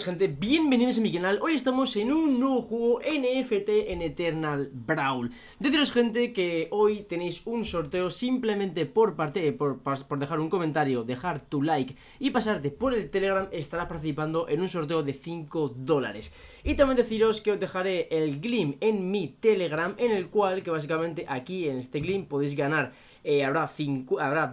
gente, bienvenidos a mi canal Hoy estamos en un nuevo juego NFT en Eternal Brawl Deciros gente que hoy tenéis un sorteo simplemente por parte eh, por, por, dejar un comentario, dejar tu like Y pasarte por el Telegram estarás participando en un sorteo de 5 dólares Y también deciros que os dejaré el Glim en mi Telegram En el cual que básicamente aquí en este Glim podéis ganar eh, habrá,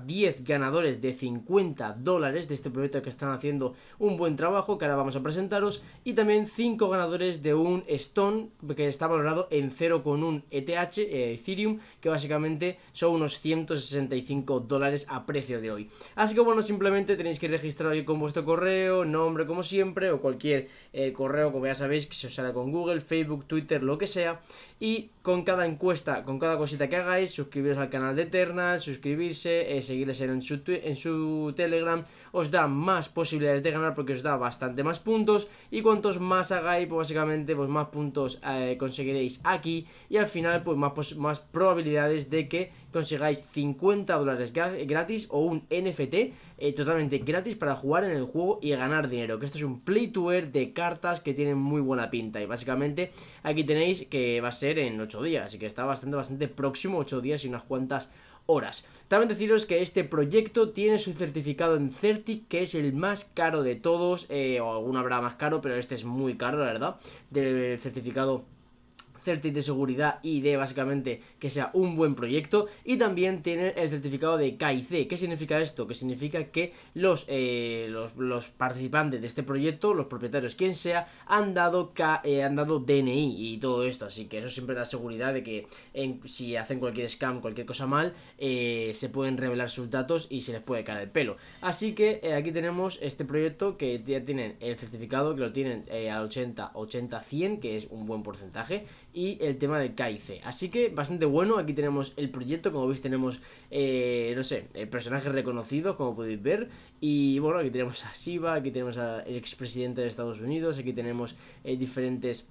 10 ganadores de 50 dólares de este proyecto que están haciendo un buen trabajo, que ahora vamos a presentaros, y también 5 ganadores de un Stone que está valorado en 0,1 ETH, eh, Ethereum, que básicamente son unos 165 dólares a precio de hoy. Así que bueno, simplemente tenéis que registrar hoy con vuestro correo, nombre como siempre, o cualquier eh, correo, como ya sabéis, que se os hará con Google, Facebook, Twitter, lo que sea, y con cada encuesta, con cada cosita que hagáis, suscribiros al canal de Eternal, suscribirse, eh, seguirles en su, en su Telegram, os da más posibilidades de ganar porque os da bastante más puntos. Y cuantos más hagáis, pues básicamente, pues más puntos eh, conseguiréis aquí. Y al final, pues más, más probabilidades de que consigáis 50 dólares gratis o un NFT eh, totalmente gratis para jugar en el juego y ganar dinero. Que esto es un play to de cartas que tienen muy buena pinta. Y básicamente aquí tenéis que va a ser en 8 días. Así que está bastante, bastante próximo. 8 días y unas cuantas horas. También deciros que este proyecto tiene su certificado en Certi, que es el más caro de todos, eh, o alguno habrá más caro, pero este es muy caro, la verdad, del certificado certificado de seguridad y de básicamente que sea un buen proyecto y también tiene el certificado de KIC. ¿Qué significa esto? Que significa que eh, los, los, participantes de este proyecto, los propietarios, quien sea, han dado, eh, han dado DNI y todo esto, así que eso siempre da seguridad de que si hacen cualquier scam, cualquier cosa mal, eh, se pueden revelar sus datos y se les puede caer el pelo. Así que aquí tenemos este proyecto que ya tienen el certificado que lo tienen al 80, 80, 100, que es un buen porcentaje y el tema de Kaize. Así que bastante bueno, aquí tenemos el proyecto, como veis tenemos, eh, no sé, eh, personajes reconocidos, como podéis ver. Y bueno, aquí tenemos a Shiva, aquí tenemos al expresidente de Estados Unidos, aquí tenemos eh, diferentes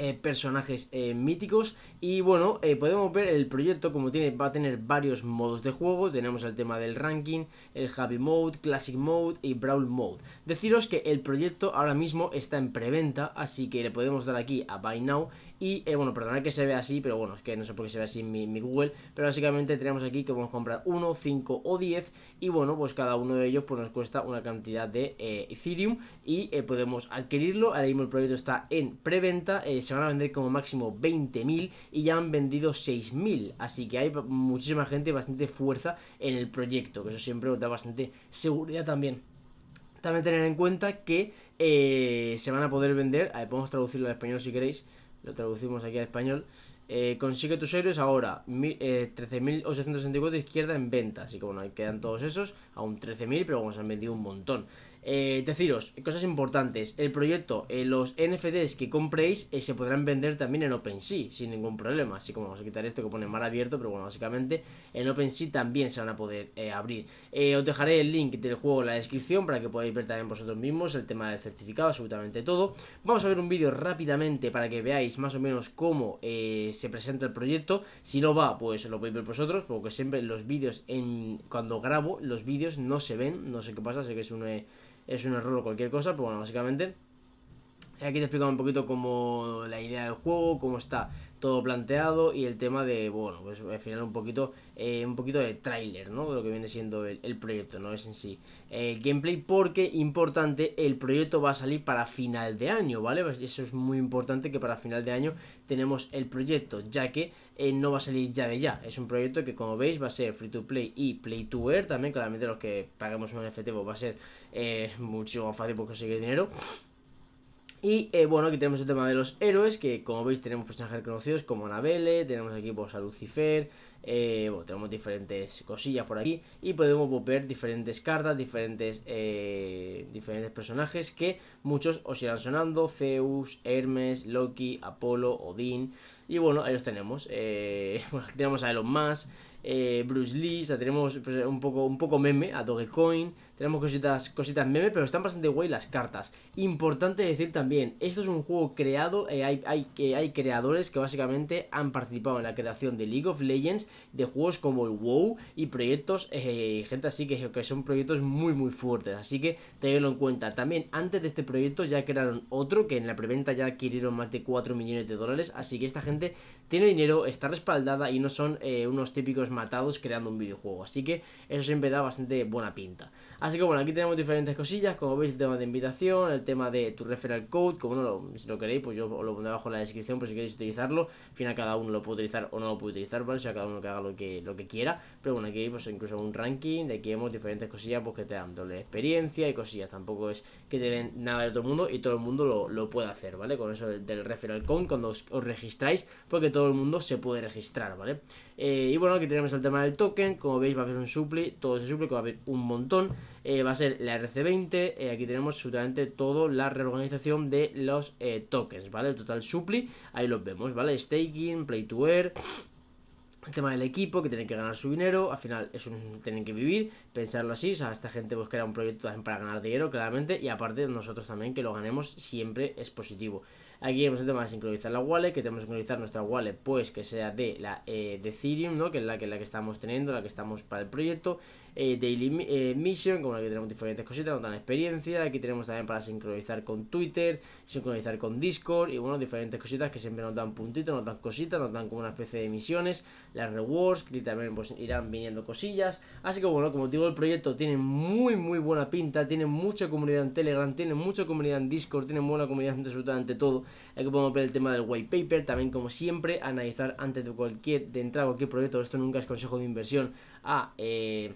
eh, personajes eh, míticos y bueno eh, podemos ver el proyecto como tiene va a tener varios modos de juego tenemos el tema del ranking el happy mode classic mode y brawl mode deciros que el proyecto ahora mismo está en preventa así que le podemos dar aquí a buy now y bueno perdonad que se vea así pero bueno es que no sé por qué se ve así mi, mi Google pero básicamente tenemos aquí que podemos comprar 1 5 o 10 y bueno pues cada uno de ellos pues nos cuesta una cantidad de Ethereum y podemos adquirirlo ahora mismo el proyecto está en preventa se van a vender como máximo 20.000 y ya han vendido 6.000. Así que hay muchísima gente, bastante fuerza en el proyecto, que eso siempre da bastante seguridad también. También tener en cuenta que eh, se van a poder vender, a podemos traducirlo al español si queréis, lo traducimos aquí al español. Eh, consigue tus héroes ahora, eh, 13.864 izquierda en venta, así que bueno, ahí quedan todos esos, aún 13.000, pero bueno, se han vendido un montón. Eh, deciros, cosas importantes. El proyecto, eh, los NFTs que compréis eh, se podrán vender también en OpenSea sin ningún problema. Así como vamos a quitar esto que pone mar abierto, pero bueno, básicamente en OpenSea también se van a poder eh, abrir. os dejaré el link del juego en la descripción para que podáis ver también vosotros mismos el tema del certificado, absolutamente todo. Vamos a ver un vídeo rápidamente para que veáis más o menos cómo se presenta el proyecto. Si no va, pues lo podéis ver vosotros, porque siempre los vídeos en cuando grabo, los vídeos no se ven. No sé qué pasa, sé que es un es un error o cualquier cosa, pero bueno, básicamente eh, aquí te explicado un poquito cómo la idea del juego, cómo está todo planteado y el tema de, bueno, pues al final un poquito, eh, un poquito de tráiler, ¿no? lo que viene siendo el, proyecto, ¿no? Es en sí eh, el gameplay porque, importante, el proyecto va a salir para final de año, ¿vale? Pues eso es muy importante que para final de año tenemos el proyecto, ya que eh, no va a salir ya de ya. Es un proyecto que, como veis, va a ser free to play y play to earn. También, claramente, los que paguemos un NFT va a ser eh, mucho más fácil por conseguir dinero. Y eh, bueno, aquí tenemos el tema de los héroes, que como veis tenemos personajes conocidos como Anabelle, tenemos aquí a Lucifer, tenemos diferentes cosillas por aquí y podemos ver diferentes cartas, diferentes, eh, diferentes personajes que muchos os irán sonando, Zeus, Hermes, Loki, Apolo, Odín y bueno, ahí los tenemos, eh, tenemos a Elon Musk, Bruce Lee, tenemos pues, un, poco, un poco meme a Dogecoin, tenemos cositas, cositas meme, pero están bastante guay las cartas. Importante decir también, esto es un juego creado, eh, hay, hay, hay creadores que básicamente han participado en la creación de League of Legends, de juegos como el WoW y proyectos, eh, gente así que, que son proyectos muy muy fuertes, así que tenedlo en cuenta. También antes de este proyecto ya crearon otro que en la preventa ya adquirieron más de 4 millones de dólares, así que esta gente tiene dinero, está respaldada y no son eh, unos típicos matados creando un videojuego, así que eso siempre da bastante buena pinta. Así que bueno, aquí tenemos diferentes cosillas, como veis el tema de invitación, el tema de tu referral code, como no lo, si lo queréis, pues yo os lo pondré abajo en la descripción por si queréis utilizarlo, al final cada uno lo puede utilizar o no lo puede utilizar, ¿vale? O sea, cada uno que haga lo que, lo que quiera, pero bueno, aquí pues incluso un ranking, de aquí vemos diferentes cosillas pues que te dan doble experiencia y cosillas, tampoco es que te den nada de todo el mundo y todo el mundo lo, lo puede hacer, ¿vale? Con eso del, referral code, cuando os, registráis, porque todo el mundo se puede registrar, ¿vale? Eh, y bueno, aquí tenemos el tema del token, como veis va a haber un supli, todo ese supli que va a haber un montón, eh, va a ser la RC20. Eh, aquí tenemos absolutamente toda la reorganización de los eh, tokens, ¿vale? El total supli, ahí los vemos, ¿vale? Staking, play to earn. El tema del equipo, que tienen que ganar su dinero, al final es un, tienen que vivir, pensarlo así, o sea, esta gente pues un proyecto también para ganar dinero, claramente, y aparte nosotros también que lo ganemos siempre es positivo. Aquí hemos el tema de sincronizar la wallet, que tenemos que sincronizar nuestra wallet, pues que sea de la eh, de Ethereum, Que es la que, la que estamos teniendo, la que estamos para el proyecto. Eh, Daily eh, Mission, como aquí tenemos diferentes cositas, nos dan experiencia. Aquí tenemos también para sincronizar con Twitter, sincronizar con Discord y bueno, diferentes cositas que siempre nos dan puntitos, nos dan cositas, nos dan como una especie de misiones, las rewards, que también pues irán viniendo cosillas. Así que bueno, como digo, el proyecto tiene muy muy buena pinta, tiene mucha comunidad en Telegram, tiene mucha comunidad en Discord, tiene buena comunidad en absolutamente todo. Aquí podemos ver el tema del white paper, también como siempre, analizar antes de cualquier de entrar a cualquier proyecto, esto nunca es consejo de inversión, eh,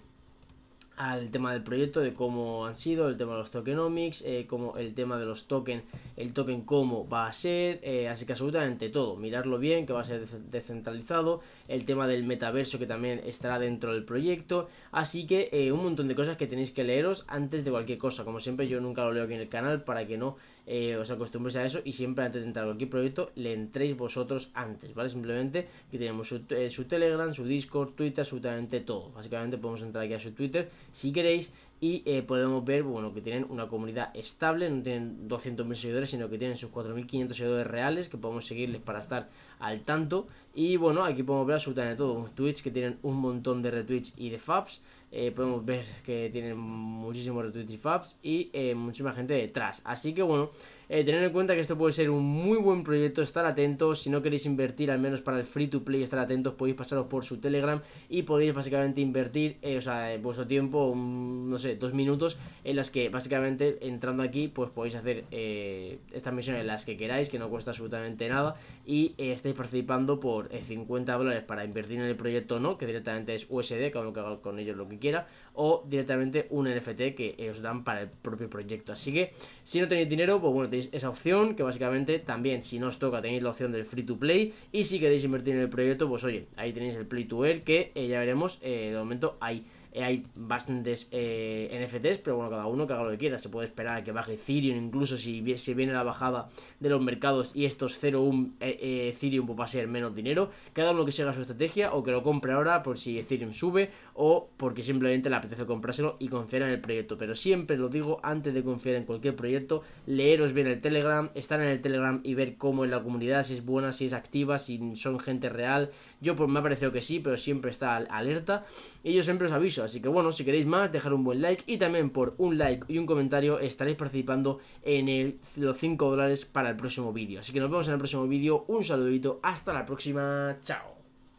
al tema del proyecto, de cómo han sido, el tema de los tokenomics, eh, como el tema de los tokens, el token cómo va a ser, eh, así que absolutamente todo, mirarlo bien, que va a ser descentralizado, el tema del metaverso que también estará dentro del proyecto, así que un montón de cosas que tenéis que leeros antes de cualquier cosa, como siempre yo nunca lo leo aquí en el canal para que no eh, os acostumbréis a eso y siempre antes de entrar a cualquier proyecto le entréis vosotros antes, ¿vale? Simplemente que tenemos su, eh, Telegram, su Discord, Twitter, absolutamente todo. Básicamente podemos entrar aquí a su Twitter si queréis y eh, podemos ver bueno, que tienen una comunidad estable, no tienen 200.000 seguidores, sino que tienen sus 4.500 seguidores reales que podemos seguirles para estar al tanto y bueno, aquí podemos ver absolutamente todo. Twitch que tienen un montón de retweets y de faps. Eh, podemos ver que tienen muchísimos retweets y faps y eh, muchísima gente detrás. Así que bueno, eh, Tened en cuenta que esto puede ser un muy buen proyecto, estar atentos. Si no queréis invertir, al menos para el free to play, estar atentos, podéis pasaros por su Telegram y podéis básicamente invertir, o sea, vuestro tiempo, no sé, dos minutos, en las que básicamente entrando aquí, pues podéis hacer estas misiones las que queráis, que no cuesta absolutamente nada, y estáis participando por 50 eh, dólares para invertir en el proyecto o no, que directamente es USD, cada uno que haga con ellos lo que quiera, o directamente un NFT que os dan para el propio proyecto. Así que si no tenéis dinero, pues bueno, tenéis esa opción, que básicamente también si no os toca tenéis la opción del free to play, y si queréis invertir en el proyecto, pues oye, ahí tenéis el play to earn, que eh, ya veremos, eh, de momento hay... Eh, hay bastantes eh, NFTs, pero bueno, cada uno que haga lo que quiera. Se puede esperar a que baje Ethereum, incluso si, Se viene la bajada de los mercados y estos 0.1 um, eh, eh, Ethereum pues va a ser menos dinero. Cada uno que siga su estrategia o que lo compre ahora por si Ethereum sube o porque simplemente le apetece comprárselo y confiar en el proyecto. Pero siempre lo digo, antes de confiar en cualquier proyecto, leeros bien el Telegram, estar en el Telegram y ver cómo es la comunidad, si es buena, si es activa, si son gente real. Yo pues me ha parecido que sí, pero siempre está alerta. Y yo siempre os aviso Así que bueno, si queréis más, dejar un buen like y también por un like y un comentario estaréis participando en los 5 dólares para el próximo vídeo. Así que nos vemos en el próximo vídeo. Un saludito, hasta la próxima. Chao.